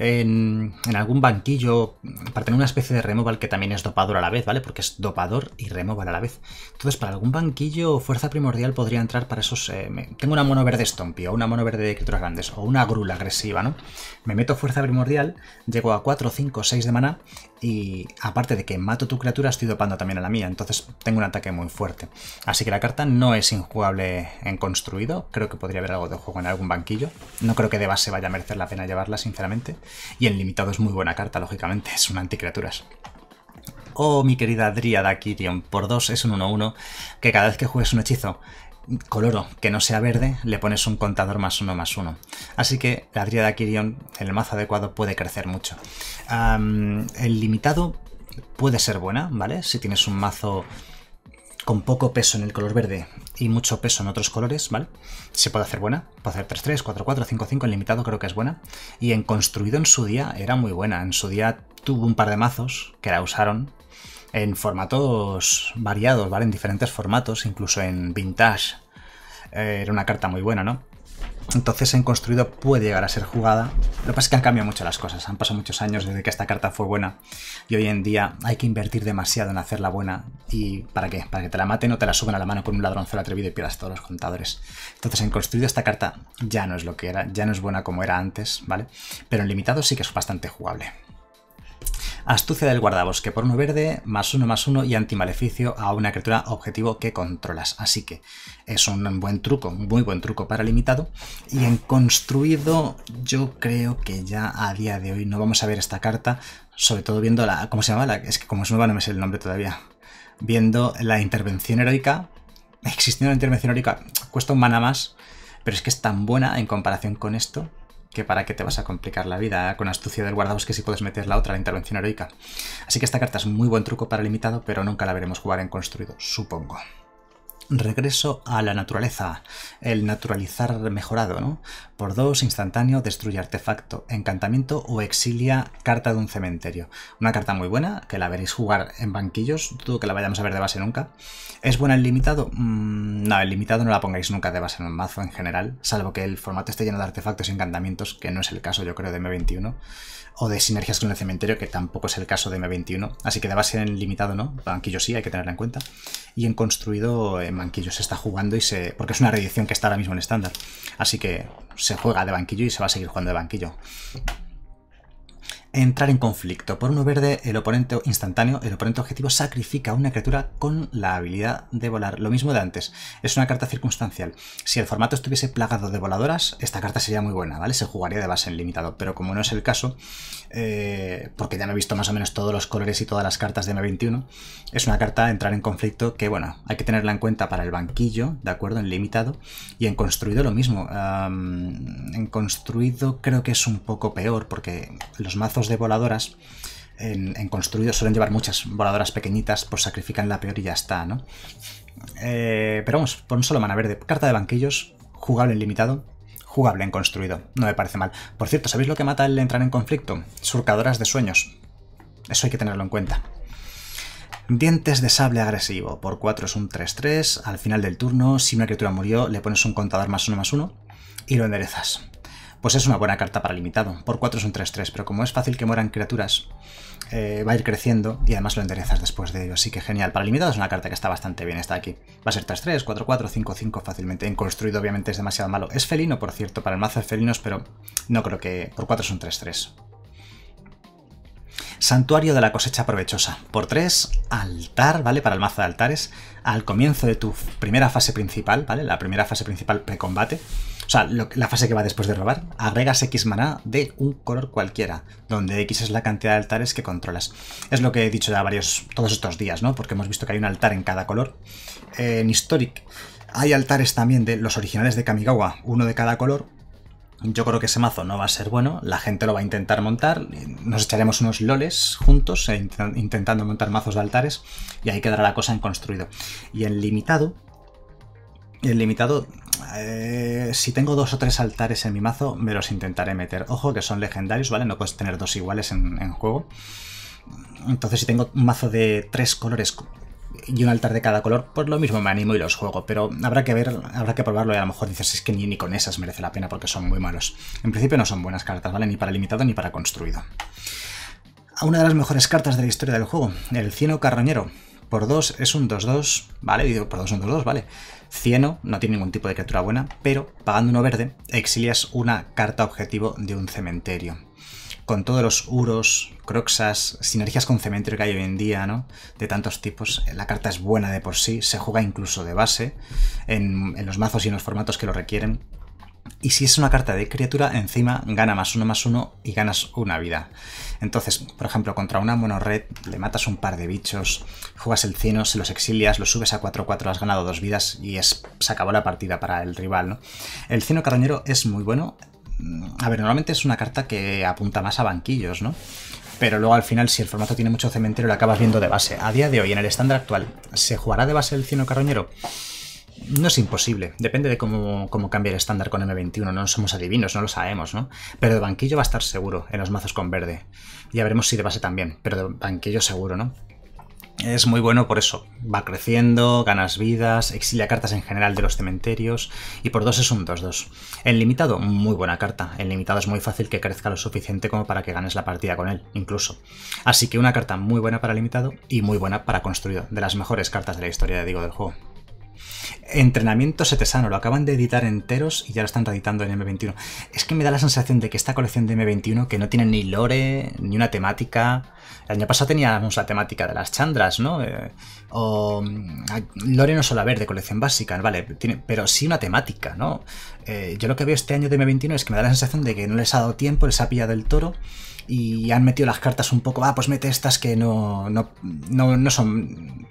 En, algún banquillo para tener una especie de removal que también es dopador a la vez, ¿vale? Porque es dopador y removal a la vez. Entonces, para algún banquillo, fuerza primordial podría entrar para esos... Eh, tengo una mono verde Stompy una mono verde de criaturas grandes o una grula agresiva, ¿no? Me meto fuerza primordial, llego a 4, 5, 6 de mana y aparte de que mato tu criatura, estoy dopando también a la mía, entonces tengo un ataque muy fuerte. Así que la carta no es injugable en construido, creo que podría haber algo de juego en algún banquillo. No creo que de base vaya a merecer la pena llevarla, sinceramente. Y en limitado es muy buena carta, lógicamente, es un anticriaturas. Oh, mi querida Adriada Kirion, por 2 es un 1-1, que cada vez que juegues un hechizo coloro que no sea verde, le pones un contador más uno más uno. Así que la Dryada en el mazo adecuado, puede crecer mucho. el limitado puede ser buena, ¿vale? Si tienes un mazo con poco peso en el color verde y mucho peso en otros colores, ¿vale? Se puede hacer buena, puede hacer 3-3, 4-4, 5-5, el limitado creo que es buena. Y en construido en su día era muy buena, en su día tuvo un par de mazos que la usaron en formatos variados, ¿vale? En diferentes formatos, incluso en vintage. Eh, era una carta muy buena, ¿no? Entonces en construido puede llegar a ser jugada. Lo que pasa es que han cambiado mucho las cosas. Han pasado muchos años desde que esta carta fue buena. Y hoy en día hay que invertir demasiado en hacerla buena. ¿Y para qué? Para que te la maten o te la suban a la mano con un ladroncelo atrevido y pierdas todos los contadores. Entonces en construido esta carta ya no es lo que era. Ya no es buena como era antes, ¿vale? Pero en limitado sí que es bastante jugable. Astucia del guardabosque por uno verde, más uno más uno y antimaleficio a una criatura objetivo que controlas. Así que es un buen truco, un muy buen truco para limitado. Y en construido yo creo que ya a día de hoy no vamos a ver esta carta, sobre todo viendo la... ¿Cómo se llama? La, es que como es nueva no me sé el nombre todavía. Viendo la intervención heroica. Existiendo la intervención heroica cuesta un mana más, pero es que es tan buena en comparación con esto que para qué te vas a complicar la vida con astucia del guardabosque si puedes meter la otra, la intervención heroica. Así que esta carta es muy buen truco para limitado, pero nunca la veremos jugar en construido, supongo regreso a la naturaleza, el naturalizar mejorado, ¿no? Por dos, instantáneo, destruye artefacto, encantamiento o exilia carta de un cementerio. Una carta muy buena, que la veréis jugar en banquillos, dudo que la vayamos a ver de base nunca. ¿Es buena el limitado? Mm, no, el limitado no la pongáis nunca de base en un mazo en general, salvo que el formato esté lleno de artefactos y encantamientos, que no es el caso yo creo de M21 o de sinergias con el cementerio, que tampoco es el caso de M21. Así que de base en limitado no, banquillo sí, hay que tenerla en cuenta. Y en construido, en eh, banquillo se está jugando y se. porque es una reedición que está ahora mismo en estándar. Así que se juega de banquillo y se va a seguir jugando de banquillo entrar en conflicto. Por uno verde, el oponente instantáneo, el oponente objetivo sacrifica a una criatura con la habilidad de volar. Lo mismo de antes, es una carta circunstancial. Si el formato estuviese plagado de voladoras, esta carta sería muy buena, ¿vale? Se jugaría de base en limitado, pero como no es el caso, eh, porque ya me he visto más o menos todos los colores y todas las cartas de M21, es una carta entrar en conflicto que, bueno, hay que tenerla en cuenta para el banquillo, ¿de acuerdo? En limitado y en construido lo mismo. en construido creo que es un poco peor porque los mazos de voladoras. En, construido suelen llevar muchas voladoras pequeñitas, pues sacrifican la peor y ya está, ¿no? Eh, pero vamos, por un solo mana verde, carta de banquillos, jugable en limitado, jugable en construido, no me parece mal. Por cierto, ¿sabéis lo que mata el entrar en conflicto? Surcadoras de sueños. Eso hay que tenerlo en cuenta. Dientes de sable agresivo, por 4 es un 3-3, al final del turno, si una criatura murió, le pones un contador más uno más uno y lo enderezas pues es una buena carta para limitado. Por 4 es un 3-3, pero como es fácil que mueran criaturas, eh, va a ir creciendo y además lo enderezas después de ello. Así que genial. Para limitado es una carta que está bastante bien, está aquí. Va a ser 3-3, 4-4, 5-5 fácilmente. En construido obviamente es demasiado malo. Es felino, por cierto, para el mazo de felinos, pero no creo que... Por 4 es un 3-3. Santuario de la cosecha provechosa. Por 3, altar, ¿vale? Para el mazo de altares. Al comienzo de tu primera fase principal, ¿vale? La primera fase principal precombate. combate o sea, la fase que va después de robar, agregas X maná de un color cualquiera, donde X es la cantidad de altares que controlas. Es lo que he dicho ya varios, todos estos días, ¿no? Porque hemos visto que hay un altar en cada color. Eh, en Historic hay altares también de los originales de Kamigawa, uno de cada color, yo creo que ese mazo no va a ser bueno, la gente lo va a intentar montar, nos echaremos unos loles juntos eh, intentando montar mazos de altares y ahí quedará la cosa en construido. Y en limitado, en limitado eh, si tengo dos o tres altares en mi mazo, me los intentaré meter. Ojo que son legendarios, ¿vale? No puedes tener dos iguales en, juego. Entonces, si tengo un mazo de tres colores y un altar de cada color, pues lo mismo me animo y los juego, pero habrá que ver, habrá que probarlo y a lo mejor dices, es que ni, con esas merece la pena porque son muy malos. En principio no son buenas cartas, ¿vale? Ni para limitado ni para construido. a Una de las mejores cartas de la historia del juego, el Cieno Carroñero. Por dos es un 2-2, ¿vale? Digo, por dos un 2-2, ¿vale? Cieno no tiene ningún tipo de criatura buena, pero pagando uno verde, exilias una carta objetivo de un cementerio. Con todos los uros, croxas, sinergias con cementerio que hay hoy en día, ¿no? De tantos tipos, eh, la carta es buena de por sí, se juega incluso de base en los mazos y en los formatos que lo requieren, y si es una carta de criatura, encima gana más uno más uno y ganas una vida. Entonces, por ejemplo, contra una red le matas un par de bichos, juegas el cieno, se los exilias, los subes a 4-4, has ganado dos vidas y se acabó la partida para el rival. ¿no? El cieno carroñero es muy bueno. A ver, normalmente es una carta que apunta más a banquillos, ¿no? pero luego al final si el formato tiene mucho cementerio lo acabas viendo de base. A día de hoy, en el estándar actual, ¿se jugará de base el cieno carroñero? no es imposible. Depende de cómo, cambia cambie el estándar con M21. No somos adivinos, no lo sabemos, ¿no? Pero de banquillo va a estar seguro en los mazos con verde. Ya veremos si de base también, pero de banquillo seguro, ¿no? Es muy bueno por eso. Va creciendo, ganas vidas, exilia cartas en general de los cementerios y por dos es un 2-2. En limitado, muy buena carta. En limitado es muy fácil que crezca lo suficiente como para que ganes la partida con él, incluso. Así que una carta muy buena para limitado y muy buena para construido. De las mejores cartas de la historia, digo, del juego. Entrenamiento Setesano, lo acaban de editar enteros y ya lo están reeditando en M21. Es que me da la sensación de que esta colección de M21, que no tiene ni lore, ni una temática. El año pasado teníamos la temática de las chandras, ¿no? Eh, o lore no suele haber de colección básica, vale, pero sí una temática, ¿no? Eh, yo lo que veo este año de M21 es que me da la sensación de que no les ha dado tiempo, les ha pillado el toro y han metido las cartas un poco, ah, pues mete estas que no, no, no son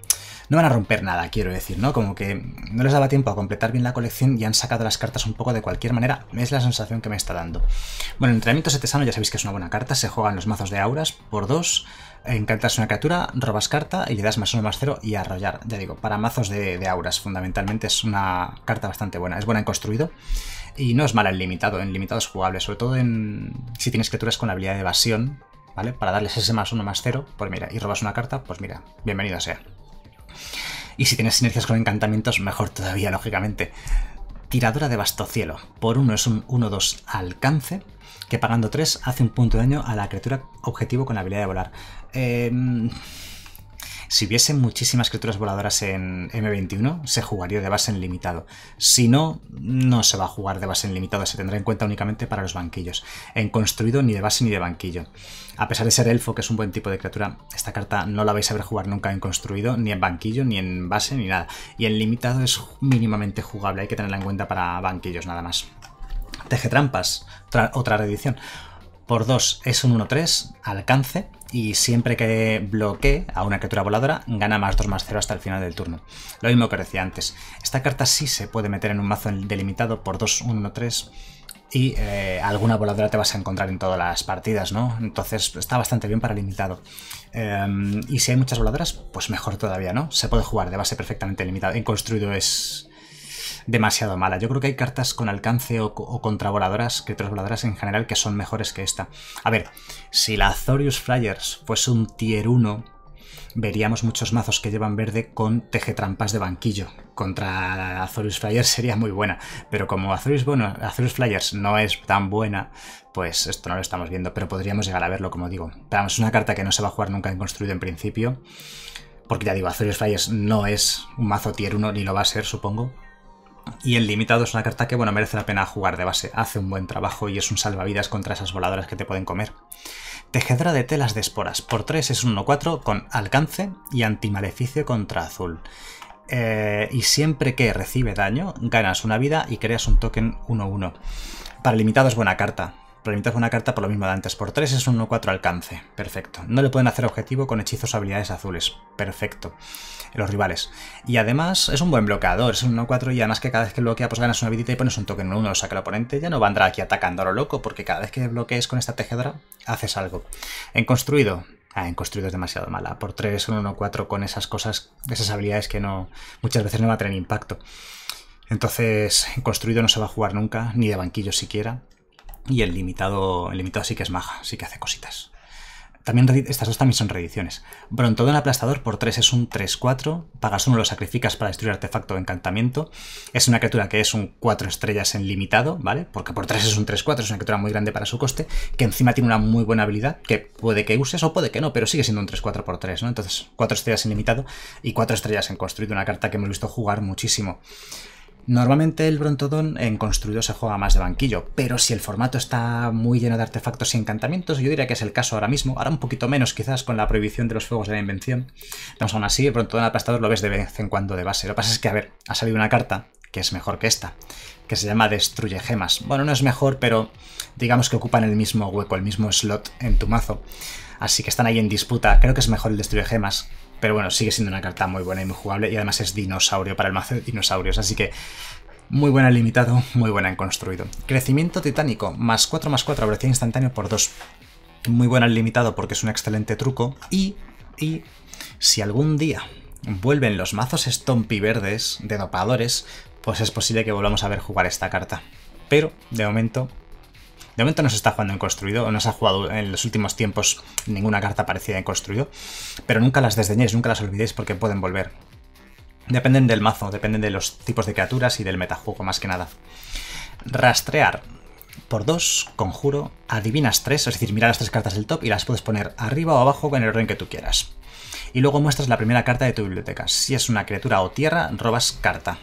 no van a romper nada, quiero decir, ¿no? Como que no les daba tiempo a completar bien la colección y han sacado las cartas un poco de cualquier manera. Es la sensación que me está dando. Bueno, el entrenamiento setesano ya sabéis que es una buena carta. Se juegan los mazos de auras por dos. Encantas una criatura, robas carta y le das más uno más cero y arrollar. Ya digo, para mazos de, auras fundamentalmente es una carta bastante buena. Es buena en construido y no es mala en limitado. En limitado es jugable, sobre todo en si tienes criaturas con la habilidad de evasión, ¿vale? Para darles ese más uno más cero, pues mira, y robas una carta, pues mira, bienvenido sea. Y si tienes sinergias con encantamientos, mejor todavía, lógicamente. Tiradora de cielo Por uno es un 1-2 alcance, que pagando 3 hace un punto de daño a la criatura objetivo con la habilidad de volar. Eh, si viesen muchísimas criaturas voladoras en M21, se jugaría de base en limitado. Si no, no se va a jugar de base en limitado, se tendrá en cuenta únicamente para los banquillos. En construido ni de base ni de banquillo. A pesar de ser elfo, que es un buen tipo de criatura, esta carta no la vais a ver jugar nunca en construido, ni en banquillo, ni en base, ni nada. Y en limitado es mínimamente jugable, hay que tenerla en cuenta para banquillos nada más. Teje trampas, otra reedición. Por 2 es un 1-3, alcance, y siempre que bloquee a una criatura voladora, gana más 2 más 0 hasta el final del turno. Lo mismo que decía antes. Esta carta sí se puede meter en un mazo delimitado por 2, 1, 3 y eh, alguna voladora te vas a encontrar en todas las partidas, ¿no? Entonces está bastante bien para limitado. Em, y si hay muchas voladoras, pues mejor todavía, ¿no? Se puede jugar de base perfectamente limitado. En construido es demasiado mala. Yo creo que hay cartas con alcance o, contra voladoras, criaturas voladoras en general, que son mejores que esta. A ver, si la Azorius Flyers fuese un tier 1, veríamos muchos mazos que llevan verde con tejetrampas de banquillo. Contra Azorius Flyers sería muy buena, pero como Azorius, bueno, Azorius Flyers no es tan buena, pues esto no lo estamos viendo, pero podríamos llegar a verlo, como digo. Pero es una carta que no se va a jugar nunca en construido en principio, porque ya digo, Azorius Flyers no es un mazo tier 1, ni lo va a ser, supongo, y el limitado es una carta que, bueno, merece la pena jugar de base. Hace un buen trabajo y es un salvavidas contra esas voladoras que te pueden comer. Tejedra de telas de esporas. Por 3 es un 1-4 con alcance y antimaleficio contra azul. Eh, y siempre que recibe daño, ganas una vida y creas un token 1-1. Para limitado es buena carta fue una carta por lo mismo de antes. Por 3 es un 1-4 alcance. Perfecto. No le pueden hacer objetivo con hechizos o habilidades azules. Perfecto. Los rivales. Y además es un buen bloqueador. Es un 1-4 y además que cada vez que bloquea pues ganas una habilidad y pones un token 1-1. O saca el oponente ya no va a andar aquí atacando a lo loco porque cada vez que bloquees con esta tejedora haces algo. En construido. Ah, en construido es demasiado mala. Por 3 es un 1-4 con esas cosas, esas habilidades que no muchas veces no va a tener impacto. Entonces, en construido no se va a jugar nunca, ni de banquillo siquiera. Y el limitado, el limitado sí que es maja, sí que hace cositas. También estas dos también son reediciones. un aplastador por 3 es un 3-4. Pagas uno, lo sacrificas para destruir artefacto o encantamiento. Es una criatura que es un 4 estrellas en limitado, ¿vale? Porque por 3 es un 3-4, es una criatura muy grande para su coste, que encima tiene una muy buena habilidad, que puede que uses o puede que no, pero sigue siendo un 3-4 por 3, ¿no? Entonces, 4 estrellas en limitado y 4 estrellas en construido, una carta que hemos visto jugar muchísimo. Normalmente el Brontodon en construido se juega más de banquillo, pero si el formato está muy lleno de artefactos y encantamientos, yo diría que es el caso ahora mismo, ahora un poquito menos quizás con la prohibición de los fuegos de la invención. Vamos, aún así, el Brontodon aplastador lo ves de vez en cuando de base. Lo que pasa es que, a ver, ha salido una carta que es mejor que esta, que se llama Destruye Gemas. Bueno, no es mejor, pero digamos que ocupan el mismo hueco, el mismo slot en tu mazo. Así que están ahí en disputa. Creo que es mejor el Destruye Gemas, pero bueno, sigue siendo una carta muy buena y muy jugable. Y además es dinosaurio para el mazo de dinosaurios. Así que muy buena en limitado, muy buena en construido. Crecimiento titánico, más 4 más 4, velocidad instantánea por 2. Muy buena en limitado porque es un excelente truco. Y, y si algún día vuelven los mazos Stompy verdes de dopadores, pues es posible que volvamos a ver jugar esta carta. Pero, de momento, de momento no se está jugando en construido, o no se ha jugado en los últimos tiempos ninguna carta parecida en construido, pero nunca las desdeñéis, nunca las olvidéis porque pueden volver. Dependen del mazo, dependen de los tipos de criaturas y del metajuego más que nada. Rastrear. Por dos, conjuro, adivinas tres, es decir, mira las tres cartas del top y las puedes poner arriba o abajo en el orden que tú quieras. Y luego muestras la primera carta de tu biblioteca. Si es una criatura o tierra, robas carta.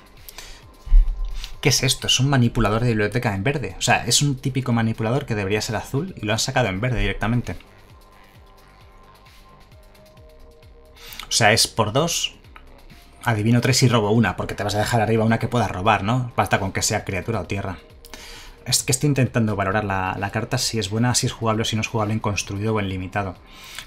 ¿Qué es esto? Es un manipulador de biblioteca en verde. O sea, es un típico manipulador que debería ser azul y lo han sacado en verde directamente. O sea, es por dos. Adivino tres y robo una, porque te vas a dejar arriba una que puedas robar, ¿no? Basta con que sea criatura o tierra. Es que estoy intentando valorar la, la carta si es buena, si es jugable o si no es jugable en construido o en limitado.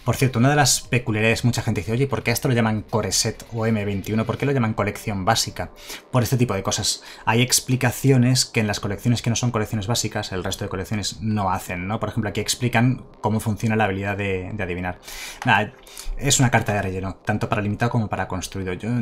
Por cierto, una de las peculiaridades, mucha gente dice, oye, ¿por qué esto lo llaman Core Set o M21? ¿Por qué lo llaman colección básica? Por este tipo de cosas. Hay explicaciones que en las colecciones que no son colecciones básicas, el resto de colecciones no hacen, ¿no? Por ejemplo, aquí explican cómo funciona la habilidad de, adivinar. Nada, es una carta de relleno, tanto para limitado como para construido. Yo, a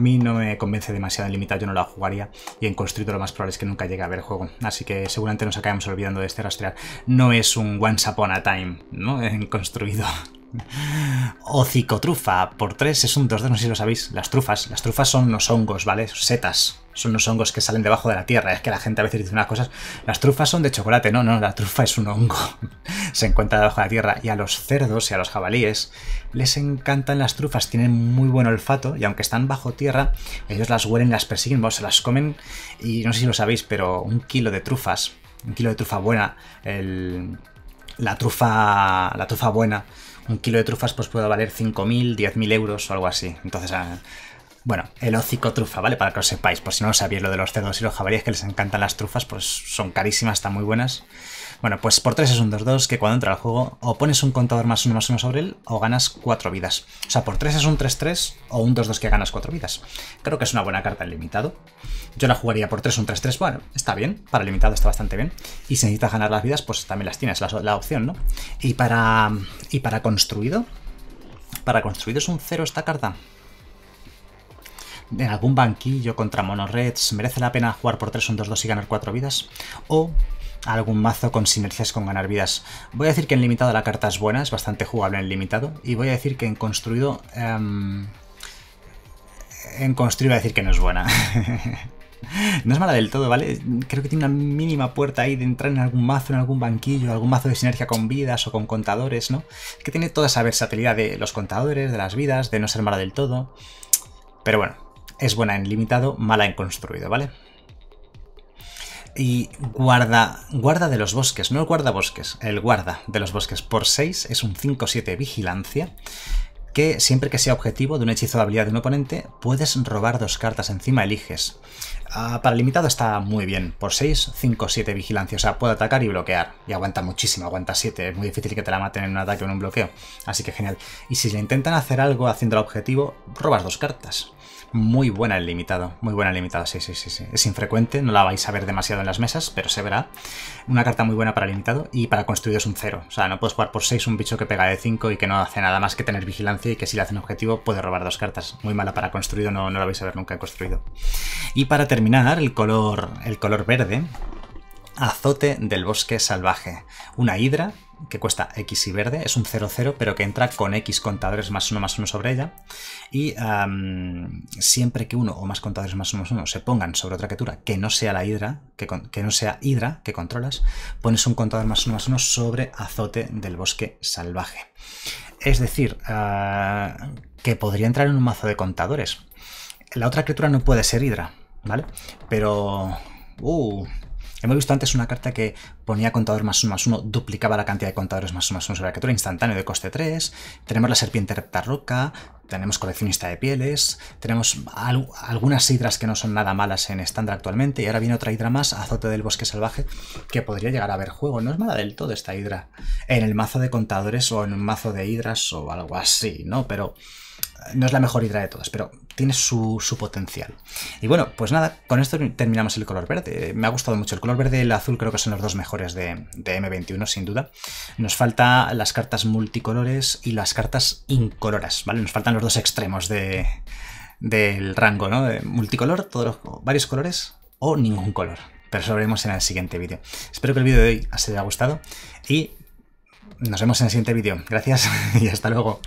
mí no me convence demasiado en limitado, yo no la jugaría, y en construido lo más probable es que nunca llegue a ver juego. Así que seguramente nos acabemos olvidando de este rastrear. No es un once upon a time, ¿no? En construido. Hocicotrufa por 3 es un 2 no sé si lo sabéis. Las trufas. Las trufas son los hongos, ¿vale? Setas. Son los hongos que salen debajo de la tierra. Es que la gente a veces dice unas cosas. Las trufas son de chocolate. No, no, la trufa es un hongo. Se encuentra debajo de la tierra. Y a los cerdos y a los jabalíes les encantan las trufas. Tienen muy buen olfato. Y aunque están bajo tierra, ellos las huelen, las persiguen, vos se las comen. Y no sé si lo sabéis, pero un kilo de trufas. Un kilo de trufa buena. El, la trufa. La trufa buena un kilo de trufas pues puede valer 5.000, 10.000 euros o algo así. Entonces, ah, bueno, el hocico trufa, ¿vale? Para que lo sepáis, por si no lo sabéis, lo de los cerdos y los jabalíes que les encantan las trufas, pues son carísimas, están muy buenas. Bueno, pues por 3 es un 2-2 que cuando entra al juego o pones un contador más 1 más 1 sobre él o ganas 4 vidas. O sea, por 3 es un 3-3 o un 2-2 que ganas 4 vidas. Creo que es una buena carta en limitado. Yo la jugaría por 3 un 3-3. Bueno, está bien. Para limitado está bastante bien. Y si necesitas ganar las vidas, pues también las tienes, la, opción, ¿no? Y para, y para construido... Para construido es un 0 esta carta en algún banquillo contra monoreds, merece la pena jugar por 3 un 2-2 y ganar 4 vidas. O algún mazo con sinergias con ganar vidas. Voy a decir que en limitado la carta es buena, es bastante jugable en limitado. Y voy a decir que en construido... Em, en construido voy a decir que no es buena. no es mala del todo, ¿vale? Creo que tiene una mínima puerta ahí de entrar en algún mazo, en algún banquillo, algún mazo de sinergia con vidas o con contadores, ¿no? Que tiene toda esa versatilidad de los contadores, de las vidas, de no ser mala del todo. Pero bueno, es buena en limitado, mala en construido, ¿vale? Y guarda, guarda de los bosques, no el bosques, el guarda de los bosques por 6 es un 5-7 vigilancia que siempre que sea objetivo de un hechizo de habilidad de un oponente, puedes robar dos cartas encima, eliges. Ah, para limitado está muy bien, por 6, 5, 7 vigilancia, o sea, puede atacar y bloquear, y aguanta muchísimo, aguanta 7, es muy difícil que te la maten en un ataque o en un bloqueo, así que genial. Y si le intentan hacer algo haciendo el objetivo, robas dos cartas. Muy buena el limitado, muy buena el limitado, sí, sí, sí, sí. Es infrecuente, no la vais a ver demasiado en las mesas, pero se verá. Una carta muy buena para limitado y para construido es un cero. O sea, no puedes jugar por 6 un bicho que pega de 5 y que no hace nada más que tener vigilancia y que si le hacen objetivo puede robar dos cartas. Muy mala para construido, no, no la vais a ver nunca construido. Y para terminar, el color, el color verde, azote del bosque salvaje. Una hidra que cuesta X y verde, es un 0-0 pero que entra con X contadores más uno más uno sobre ella. Y siempre que uno o más contadores más uno más uno se pongan sobre otra criatura que no sea la hidra, que, que, no sea hidra que controlas, pones un contador más uno más uno sobre azote del bosque salvaje. Es decir, ah, que podría entrar en un mazo de contadores. La otra criatura no puede ser hidra, ¿vale? Pero... Uh, Hemos visto antes una carta que ponía contador más 1 más uno duplicaba la cantidad de contadores más 1 más 1 sobre la criatura, instantáneo de coste 3. Tenemos la serpiente roca, tenemos coleccionista de pieles, tenemos algunas hidras que no son nada malas en estándar actualmente, y ahora viene otra hidra más, azote del bosque salvaje, que podría llegar a ver juego. No es mala del todo esta hidra en el mazo de contadores o en un mazo de hidras o algo así, ¿no? Pero no es la mejor hidra de todas, pero tiene su, potencial. Y bueno, pues nada, con esto terminamos el color verde. Me ha gustado mucho. El color verde y el azul creo que son los dos mejores de, M21, sin duda. Nos falta las cartas multicolores y las cartas incoloras, ¿vale? Nos faltan los dos extremos de, del rango, ¿no? De multicolor, todos varios colores o ningún color. Pero eso lo veremos en el siguiente vídeo. Espero que el vídeo de hoy os haya gustado y nos vemos en el siguiente vídeo. Gracias y hasta luego.